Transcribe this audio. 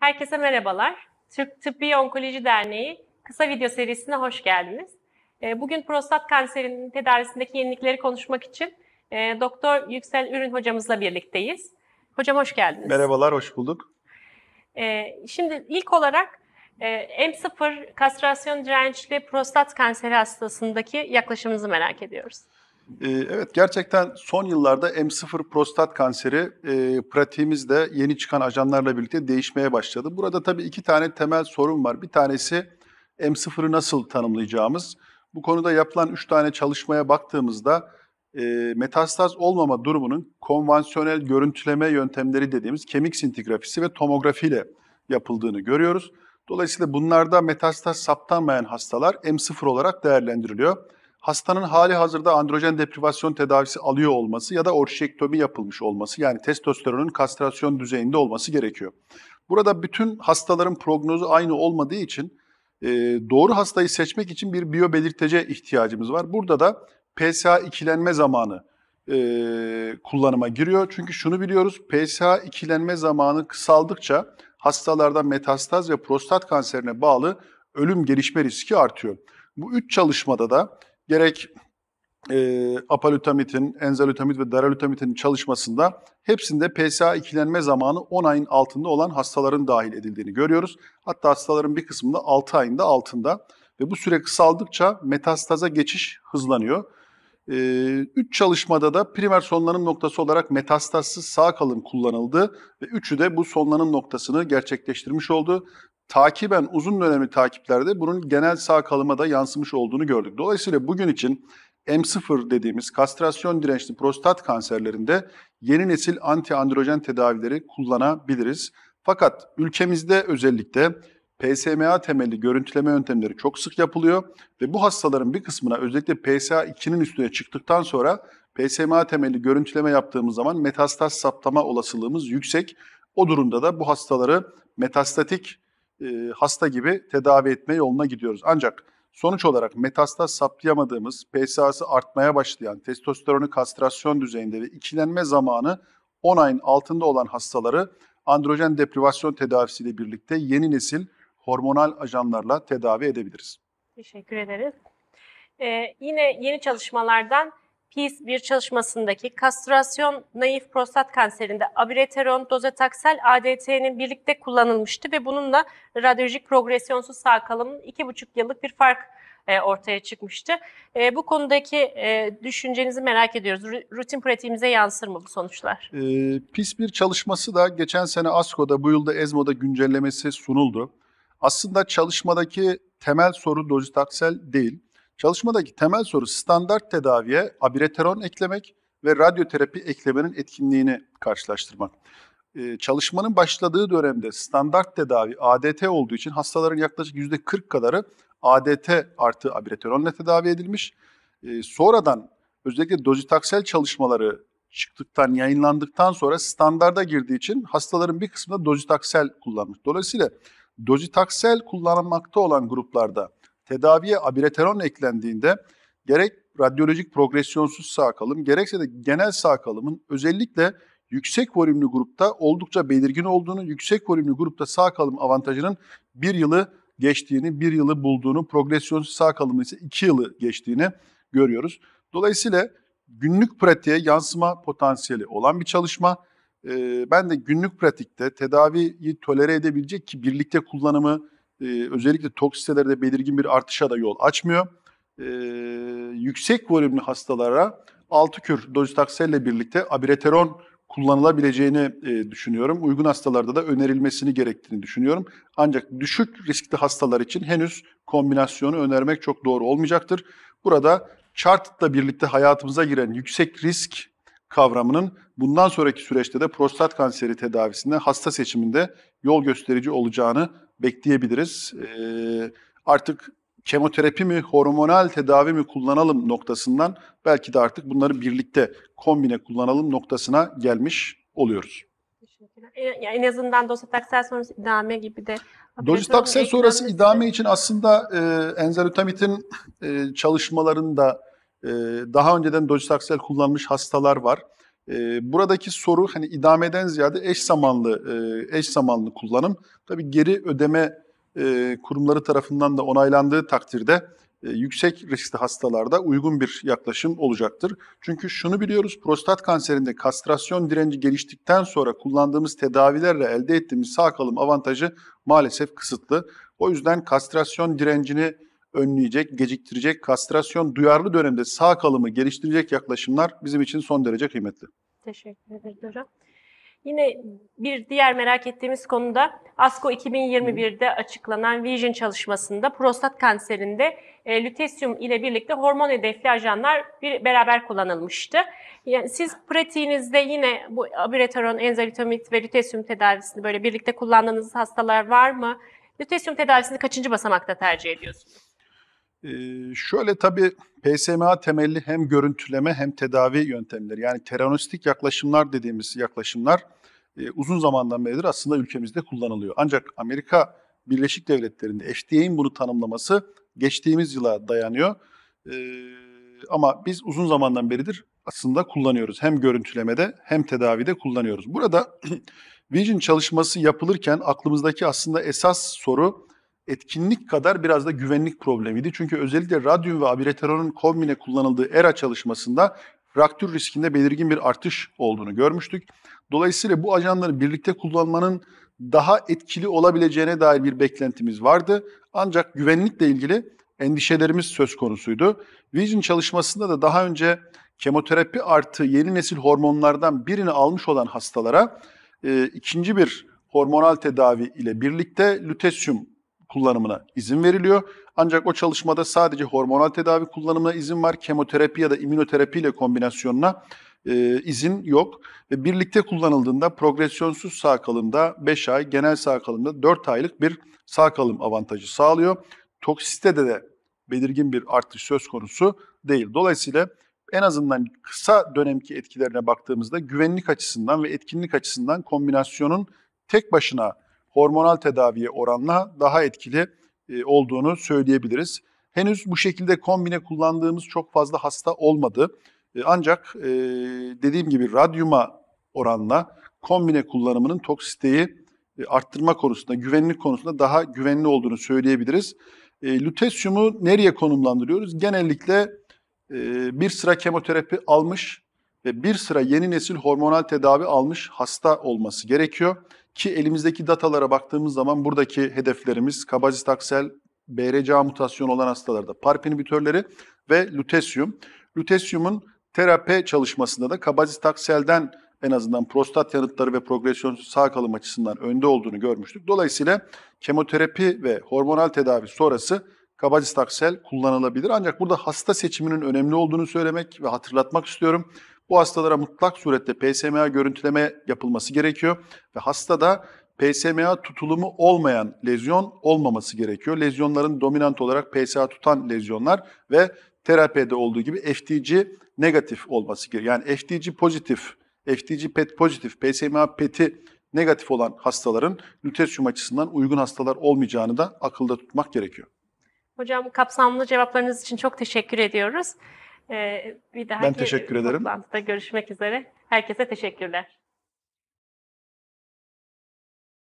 Herkese merhabalar. Türk Tıbbi Onkoloji Derneği kısa video serisine hoş geldiniz. Ee, bugün prostat kanserinin tedavisindeki yenilikleri konuşmak için e, Doktor Yüksel Ürün hocamızla birlikteyiz. Hocam hoş geldiniz. Merhabalar, hoş bulduk. Ee, şimdi ilk olarak e, M0 kastrasyon dirençli prostat kanseri hastasındaki yaklaşımınızı merak ediyoruz. Ee, evet gerçekten son yıllarda M0 prostat kanseri e, pratiğimizde yeni çıkan ajanlarla birlikte değişmeye başladı. Burada tabii iki tane temel sorun var. Bir tanesi M0'ı nasıl tanımlayacağımız. Bu konuda yapılan üç tane çalışmaya baktığımızda e, metastaz olmama durumunun konvansiyonel görüntüleme yöntemleri dediğimiz kemik sintigrafisi ve tomografiyle yapıldığını görüyoruz. Dolayısıyla bunlarda metastaz saptanmayan hastalar M0 olarak değerlendiriliyor hastanın hali hazırda androjen deprivasyon tedavisi alıyor olması ya da orşektomi yapılmış olması yani testosteronun kastrasyon düzeyinde olması gerekiyor. Burada bütün hastaların prognozu aynı olmadığı için e, doğru hastayı seçmek için bir biyobelirtece ihtiyacımız var. Burada da PSA ikilenme zamanı e, kullanıma giriyor. Çünkü şunu biliyoruz PSA ikilenme zamanı kısaldıkça hastalarda metastaz ve prostat kanserine bağlı ölüm gelişme riski artıyor. Bu üç çalışmada da gerek e, apalutamitin, enzalutamid ve daralutamitin çalışmasında hepsinde PSA ikilenme zamanı 10 ayın altında olan hastaların dahil edildiğini görüyoruz. Hatta hastaların bir kısmında 6 ayında altında ve bu süre kısaldıkça metastaza geçiş hızlanıyor. 3 ee, çalışmada da primer sonlanım noktası olarak metastazsız sağ kalın kullanıldı ve üçü de bu sonlanım noktasını gerçekleştirmiş oldu takiben uzun dönemli takiplerde bunun genel sağ kalıma da yansımış olduğunu gördük. Dolayısıyla bugün için M0 dediğimiz kastrasyon dirençli prostat kanserlerinde yeni nesil antiandrojen tedavileri kullanabiliriz. Fakat ülkemizde özellikle PSMA temelli görüntüleme yöntemleri çok sık yapılıyor ve bu hastaların bir kısmına özellikle PSA2'nin üstüne çıktıktan sonra PSMA temelli görüntüleme yaptığımız zaman metastaz saptama olasılığımız yüksek. O durumda da bu hastaları metastatik e, hasta gibi tedavi etme yoluna gidiyoruz. Ancak sonuç olarak metastaz saptayamadığımız, PSA'sı artmaya başlayan, testosteronu kastrasyon düzeyinde ve ikilenme zamanı 10 ayın altında olan hastaları androjen deprivasyon tedavisiyle birlikte yeni nesil hormonal ajanlarla tedavi edebiliriz. Teşekkür ederiz. Ee, yine yeni çalışmalardan Peace bir çalışmasındaki kastrasyon naif prostat kanserinde abirateron, dozetaksel ADT'nin birlikte kullanılmıştı ve bununla radyolojik progresyonsuz sağ kalımın 2,5 yıllık bir fark e, ortaya çıkmıştı. E, bu konudaki e, düşüncenizi merak ediyoruz. Rutin pratiğimize yansır mı bu sonuçlar? E, PIS bir çalışması da geçen sene ASCO'da, bu yılda ESMO'da güncellemesi sunuldu. Aslında çalışmadaki temel soru dozitaksel değil. Çalışmadaki temel soru standart tedaviye abireteron eklemek ve radyoterapi eklemenin etkinliğini karşılaştırmak. Ee, çalışmanın başladığı dönemde standart tedavi ADT olduğu için hastaların yaklaşık yüzde %40 kadarı ADT artı abireteronla tedavi edilmiş. Ee, sonradan özellikle dozitaksel çalışmaları çıktıktan, yayınlandıktan sonra standarda girdiği için hastaların bir kısmında dozitaksel kullanmış. Dolayısıyla dozitaksel kullanmakta olan gruplarda tedaviye abirateron eklendiğinde gerek radyolojik progresyonsuz sağ kalım gerekse de genel sağ kalımın özellikle yüksek volümlü grupta oldukça belirgin olduğunu, yüksek volümlü grupta sağ kalım avantajının bir yılı geçtiğini, bir yılı bulduğunu, progresyonsuz sağ kalımın ise iki yılı geçtiğini görüyoruz. Dolayısıyla günlük pratiğe yansıma potansiyeli olan bir çalışma. Ee, ben de günlük pratikte tedaviyi tolere edebilecek ki birlikte kullanımı, e, özellikle tok belirgin bir artışa da yol açmıyor. E, yüksek volümlü hastalara 6 kür dozitakselle birlikte abireteron kullanılabileceğini e, düşünüyorum. Uygun hastalarda da önerilmesini gerektiğini düşünüyorum. Ancak düşük riskli hastalar için henüz kombinasyonu önermek çok doğru olmayacaktır. Burada chartla birlikte hayatımıza giren yüksek risk kavramının bundan sonraki süreçte de prostat kanseri tedavisinde hasta seçiminde yol gösterici olacağını bekleyebiliriz. E, artık kemoterapi mi, hormonal tedavi mi kullanalım noktasından belki de artık bunları birlikte kombine kullanalım noktasına gelmiş oluyoruz. en azından docetaxel sonrası idame gibi de. Docetaxel sonrası idame için aslında e, enzalutamidin e, çalışmalarında e, daha önceden docetaxel kullanmış hastalar var. E, buradaki soru hani idameden ziyade eş zamanlı e, eş zamanlı kullanım. Tabii geri ödeme e, kurumları tarafından da onaylandığı takdirde e, yüksek riskli hastalarda uygun bir yaklaşım olacaktır. Çünkü şunu biliyoruz prostat kanserinde kastrasyon direnci geliştikten sonra kullandığımız tedavilerle elde ettiğimiz sağ kalım avantajı maalesef kısıtlı. O yüzden kastrasyon direncini önleyecek, geciktirecek, kastrasyon duyarlı dönemde sağ kalımı geliştirecek yaklaşımlar bizim için son derece kıymetli. Teşekkür ederim Yine bir diğer merak ettiğimiz konuda ASCO 2021'de açıklanan Vision çalışmasında prostat kanserinde e, lütesyum ile birlikte hormon hedefli ajanlar bir beraber kullanılmıştı. Yani siz pratiğinizde yine bu abirateron, enzalitomit ve lütesyum tedavisini böyle birlikte kullandığınız hastalar var mı? Lütesyum tedavisini kaçıncı basamakta tercih ediyorsunuz? şöyle tabii PSMA temelli hem görüntüleme hem tedavi yöntemleri yani teranostik yaklaşımlar dediğimiz yaklaşımlar e, uzun zamandan beridir aslında ülkemizde kullanılıyor. Ancak Amerika Birleşik Devletleri'nde FDA'in bunu tanımlaması geçtiğimiz yıla dayanıyor. Ee, ama biz uzun zamandan beridir aslında kullanıyoruz. Hem görüntülemede hem tedavide kullanıyoruz. Burada Vision çalışması yapılırken aklımızdaki aslında esas soru etkinlik kadar biraz da güvenlik problemiydi. Çünkü özellikle radyum ve abiraterolün kombine kullanıldığı ERA çalışmasında raktür riskinde belirgin bir artış olduğunu görmüştük. Dolayısıyla bu ajanları birlikte kullanmanın daha etkili olabileceğine dair bir beklentimiz vardı. Ancak güvenlikle ilgili endişelerimiz söz konusuydu. Vision çalışmasında da daha önce kemoterapi artı yeni nesil hormonlardan birini almış olan hastalara e, ikinci bir hormonal tedavi ile birlikte lütesyum kullanımına izin veriliyor. Ancak o çalışmada sadece hormonal tedavi kullanımına izin var. Kemoterapi ya da immünoterapi ile kombinasyonuna e, izin yok. Ve birlikte kullanıldığında progresyonsuz sağ kalımda 5 ay, genel sağ kalımda 4 aylık bir sağ kalım avantajı sağlıyor. Toksistede de belirgin bir artış söz konusu değil. Dolayısıyla en azından kısa dönemki etkilerine baktığımızda güvenlik açısından ve etkinlik açısından kombinasyonun tek başına hormonal tedaviye oranla daha etkili e, olduğunu söyleyebiliriz. Henüz bu şekilde kombine kullandığımız çok fazla hasta olmadı. E, ancak e, dediğim gibi radyuma oranla kombine kullanımının toksiteyi arttırma konusunda, güvenlik konusunda daha güvenli olduğunu söyleyebiliriz. Lütesyumu nereye konumlandırıyoruz? Genellikle bir sıra kemoterapi almış ve bir sıra yeni nesil hormonal tedavi almış hasta olması gerekiyor. Ki elimizdeki datalara baktığımız zaman buradaki hedeflerimiz kabazistaksel BRCA mutasyonu olan hastalarda PARP inhibitörleri ve lutesyum. Lutesyumun terapi çalışmasında da kabazistakselden en azından prostat yanıtları ve progresyon sağ kalım açısından önde olduğunu görmüştük. Dolayısıyla kemoterapi ve hormonal tedavi sonrası kabazistaksel kullanılabilir. Ancak burada hasta seçiminin önemli olduğunu söylemek ve hatırlatmak istiyorum. Bu hastalara mutlak surette PSMA görüntüleme yapılması gerekiyor ve hastada PSMA tutulumu olmayan lezyon olmaması gerekiyor. Lezyonların dominant olarak PSA tutan lezyonlar ve terapide olduğu gibi FTC negatif olması gerekiyor. Yani FTC pozitif, FTC PET pozitif, PSMA PET'i negatif olan hastaların lütesyum açısından uygun hastalar olmayacağını da akılda tutmak gerekiyor. Hocam kapsamlı cevaplarınız için çok teşekkür ediyoruz. Ee, bir dahaki ben teşekkür ederim. toplantıda görüşmek üzere. Herkese teşekkürler.